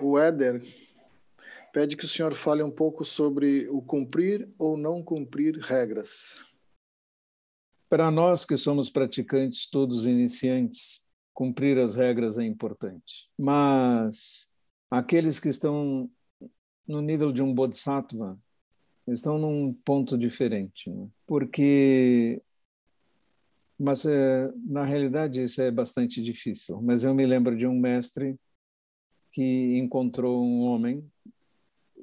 o Éder pede que o senhor fale um pouco sobre o cumprir ou não cumprir regras. Para nós que somos praticantes, todos iniciantes, cumprir as regras é importante. Mas aqueles que estão no nível de um bodhisattva estão num ponto diferente, né? porque mas é, na realidade isso é bastante difícil. Mas eu me lembro de um mestre que encontrou um homem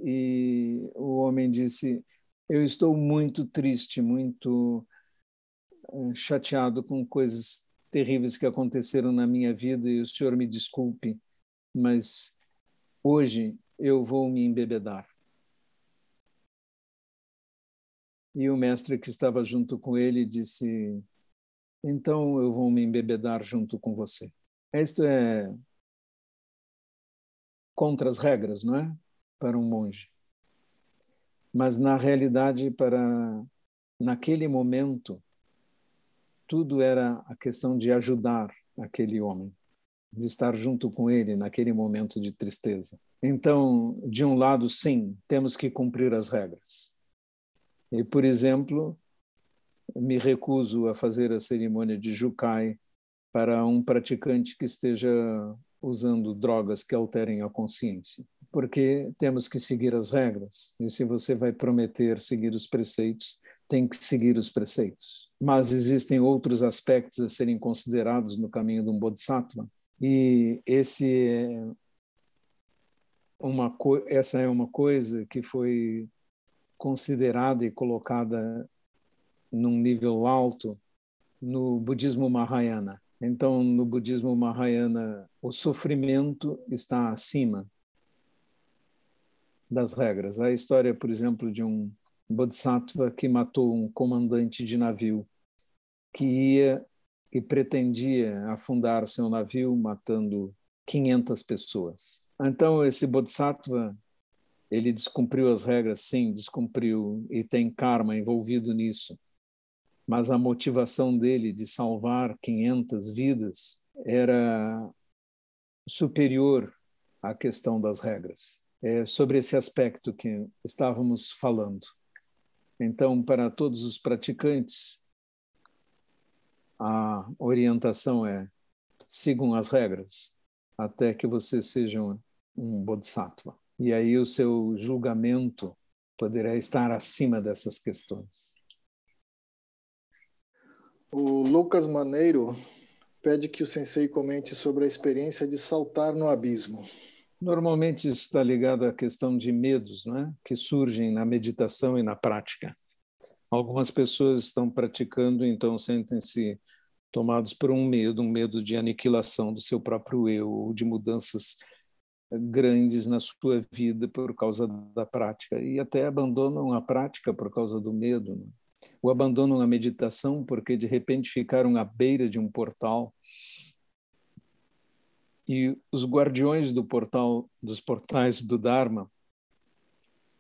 e o homem disse: Eu estou muito triste, muito eh, chateado com coisas terríveis que aconteceram na minha vida e o senhor me desculpe, mas hoje eu vou me embebedar. E o mestre que estava junto com ele disse: Então eu vou me embebedar junto com você. Isto é contra as regras, não é? Para um monge. Mas na realidade, para naquele momento, tudo era a questão de ajudar aquele homem, de estar junto com ele naquele momento de tristeza. Então, de um lado, sim, temos que cumprir as regras. E, por exemplo, me recuso a fazer a cerimônia de Jukai para um praticante que esteja usando drogas que alterem a consciência, porque temos que seguir as regras. E se você vai prometer seguir os preceitos, tem que seguir os preceitos. Mas existem outros aspectos a serem considerados no caminho de um bodhisattva, e esse é uma essa é uma coisa que foi considerada e colocada num nível alto no budismo Mahayana. Então, no budismo Mahayana, o sofrimento está acima das regras. A história, por exemplo, de um bodhisattva que matou um comandante de navio que ia e pretendia afundar seu navio matando 500 pessoas. Então, esse bodhisattva, ele descumpriu as regras, sim, descumpriu, e tem karma envolvido nisso mas a motivação dele de salvar 500 vidas era superior à questão das regras. É sobre esse aspecto que estávamos falando. Então, para todos os praticantes, a orientação é sigam as regras até que vocês sejam um bodhisattva. E aí o seu julgamento poderá estar acima dessas questões. O Lucas Maneiro pede que o sensei comente sobre a experiência de saltar no abismo. Normalmente isso está ligado à questão de medos, não é? Que surgem na meditação e na prática. Algumas pessoas estão praticando, então sentem-se tomados por um medo, um medo de aniquilação do seu próprio eu, ou de mudanças grandes na sua vida por causa da prática, e até abandonam a prática por causa do medo. Né? o abandono na meditação porque de repente ficaram à beira de um portal e os guardiões do portal dos portais do Dharma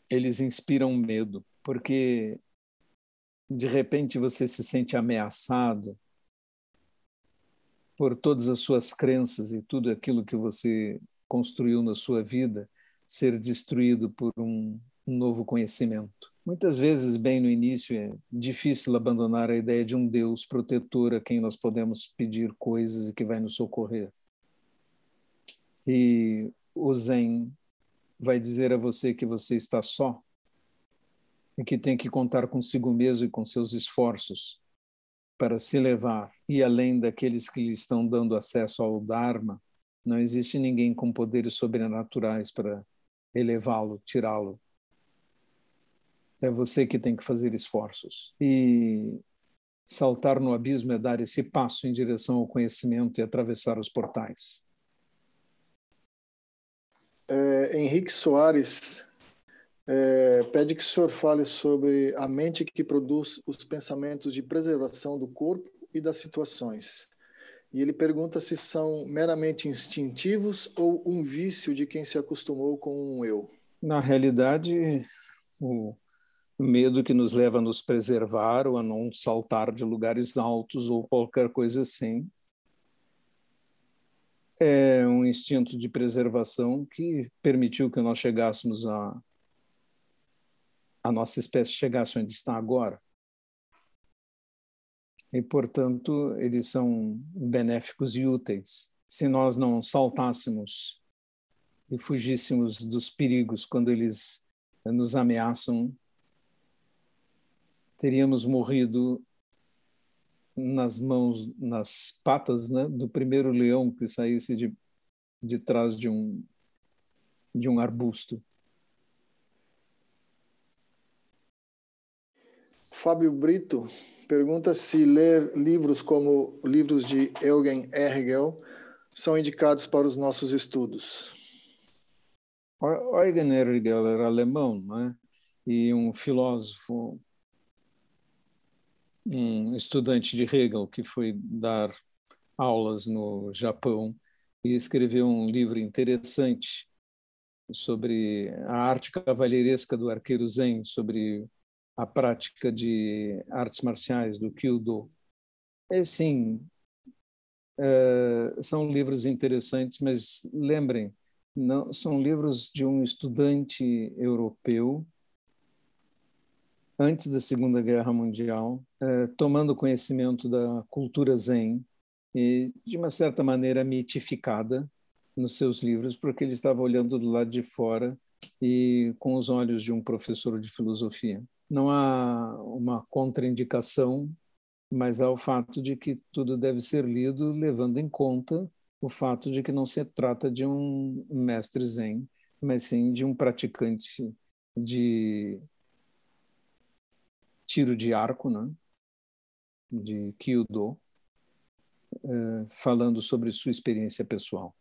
eles inspiram medo porque de repente você se sente ameaçado por todas as suas crenças e tudo aquilo que você construiu na sua vida ser destruído por um, um novo conhecimento Muitas vezes, bem no início, é difícil abandonar a ideia de um Deus protetor a quem nós podemos pedir coisas e que vai nos socorrer. E o Zen vai dizer a você que você está só e que tem que contar consigo mesmo e com seus esforços para se levar e além daqueles que lhe estão dando acesso ao Dharma, não existe ninguém com poderes sobrenaturais para elevá-lo, tirá-lo é você que tem que fazer esforços. E saltar no abismo é dar esse passo em direção ao conhecimento e atravessar os portais. É, Henrique Soares é, pede que o senhor fale sobre a mente que produz os pensamentos de preservação do corpo e das situações. E ele pergunta se são meramente instintivos ou um vício de quem se acostumou com um eu. Na realidade, o medo que nos leva a nos preservar ou a não saltar de lugares altos ou qualquer coisa assim. É um instinto de preservação que permitiu que nós chegássemos a a nossa espécie chegasse onde está agora. E, portanto, eles são benéficos e úteis. Se nós não saltássemos e fugíssemos dos perigos quando eles nos ameaçam, teríamos morrido nas mãos, nas patas né, do primeiro leão que saísse de, de trás de um, de um arbusto. Fábio Brito pergunta se ler livros como livros de Eugen Ergel são indicados para os nossos estudos. Eugen Ergel era alemão, né? E um filósofo um estudante de Hegel que foi dar aulas no Japão e escreveu um livro interessante sobre a arte cavalheiresca do arqueiro Zen, sobre a prática de artes marciais, do Kyudo. É, sim, é, são livros interessantes, mas lembrem, não, são livros de um estudante europeu antes da Segunda Guerra Mundial, eh, tomando conhecimento da cultura Zen e, de uma certa maneira, mitificada nos seus livros, porque ele estava olhando do lado de fora e com os olhos de um professor de filosofia. Não há uma contraindicação, mas há o fato de que tudo deve ser lido levando em conta o fato de que não se trata de um mestre Zen, mas sim de um praticante de tiro de arco, né? de Kyudo, eh, falando sobre sua experiência pessoal.